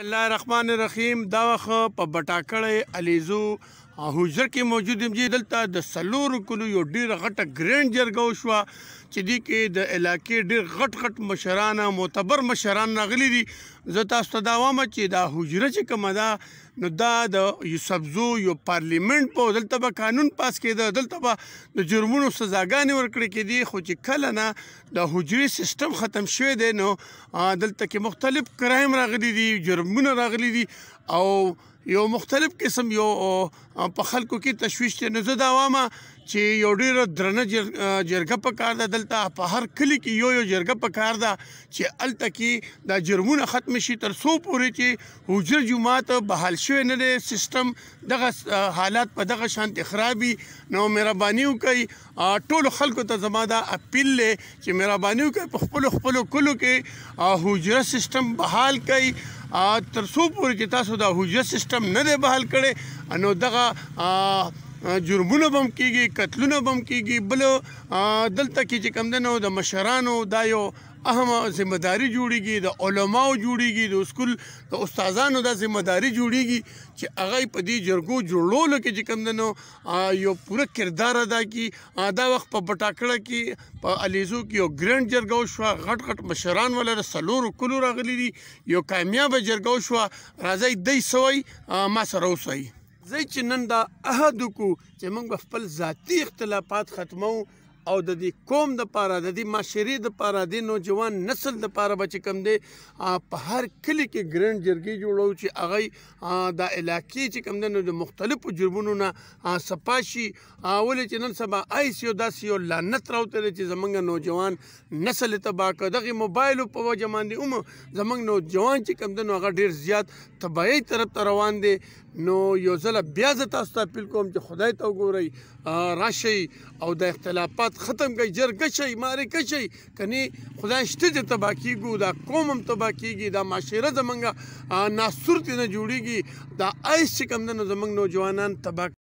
الله الرحمن الرحیم دا وخت په بټاکړې الیزو حجر کې موجود یم چې دلته د سلور کلو یو ډیر غټه ګرینډ جرګه وشوه چې دی کې د علاقې ډېر غټ غټ مشران معتبر مشران راغلي دي زه تاسو ته دا وایم چې دا حجره چې کومه ده نو دا د یو سبزو یو پارلیمنت په دلته به قانون پاس کېده دلته به د جرمونو سزاګانې ورکړي کېدي خو چې کله نه د حجري سیستم ختم شوی دی نو دلته کې مختلف کرایم راغلي دي جرمونه راغلي دي او یو مختلف قسم یو په خلکو کې تشويش ته نزد عوامه چې یو ډیر درنه جرګه په کار ده الته په هر کلی کې یو یو جرګه پکار ده چې الته کې د جرمونه ختم شي تر څو پورې چې حجر جماعت بحال شوی نه دی سیستم دغه حالات په دغه شانتي خرابي نو مهرباني وکړئ ټول خلکو ته زما دا اپیل لې چې مهرباني وکړئ په خپل خپل کلو کې حجر سیستم بحال کړئ تر څو پورې چې تاسو دا حجر سیستم نه دی بحال کړي نو دغه جرمونه بم کیږي قتلونه بم کیږي بل دلته کې چې کم دنو د مشرانو دایو اهم ځمداري جوړیږي د علماو جوړیږي د اسکول د استادانو د ځمداري جوړیږي چې هغه په دې جرګو جوړولو کې چې کم دنو یو پوره کردار ادا کی دا وخت په پټاکړه کې په الیزو کې یو ګرند جرګو شو غټ غټ مشران ولر سلور کلو راغلي دي یو کامیاب جرګو شو راځي دای سوي ما سره وسوي زه چې نن دا عهد وکړو چې موږ به خپل ذاتي اختلافات ختمو او د دې قوم د پاره د دې معاشري د پاره د نوجوان نسل د پاره بچ کم دی په هر کلی کې ګرند جرګې جوړو چې هغه د علاقې چې کم دی نو د مختلفو جرمونو نه سپاشي ولې چې نن سبا ایسیو داسیو لعنت راوتل چې زمونږ نوجوان نسل تباہ کړ دغه موبایل په وجه باندې هم زمونږ نوجوان چې کم دی نو هغه ډیر زیات تباہی طرف ته روان دي نو یو ځل بیا زه تاسو ته اپیل کوم چې خدای ته وګورئ راشئ او د اختلافات جهاد ختم کړئ جرګه شئ معرکه شئ کنې خدای شته چې تباه کیږو دا قوم هم تباه کیږي دا معاشره زمونږ ناسور ترې نه جوړیږي دا ایس چې کوم ده نو زمونږ نوجوانان تباه